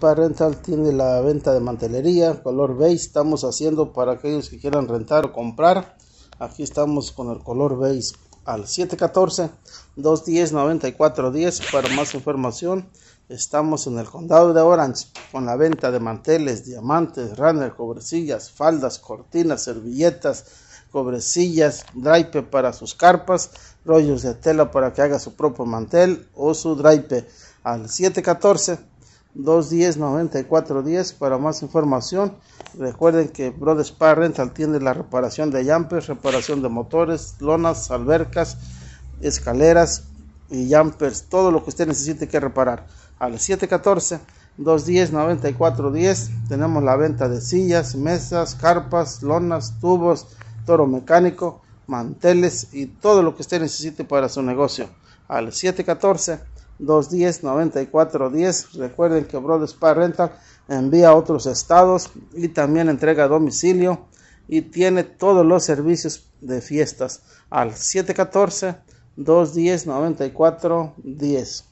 Para Rental tiene la venta de mantelería, color beige. Estamos haciendo para aquellos que quieran rentar o comprar. Aquí estamos con el color beige al 714-210-9410 para más información. Estamos en el condado de Orange con la venta de manteles, diamantes, runner, cobrecillas, faldas, cortinas, servilletas, cobrecillas, Drape para sus carpas, rollos de tela para que haga su propio mantel o su drape al 714 210 10 para más información. Recuerden que brothers Spa Rental tiene la reparación de jumpers, reparación de motores, lonas, albercas, escaleras y jumpers, todo lo que usted necesite que reparar. al 714 210 10 tenemos la venta de sillas, mesas, carpas, lonas, tubos, toro mecánico, manteles y todo lo que usted necesite para su negocio. Al 714 210 10 Recuerden que Brothers para Rental envía a otros estados y también entrega a domicilio y tiene todos los servicios de fiestas al 714 210 10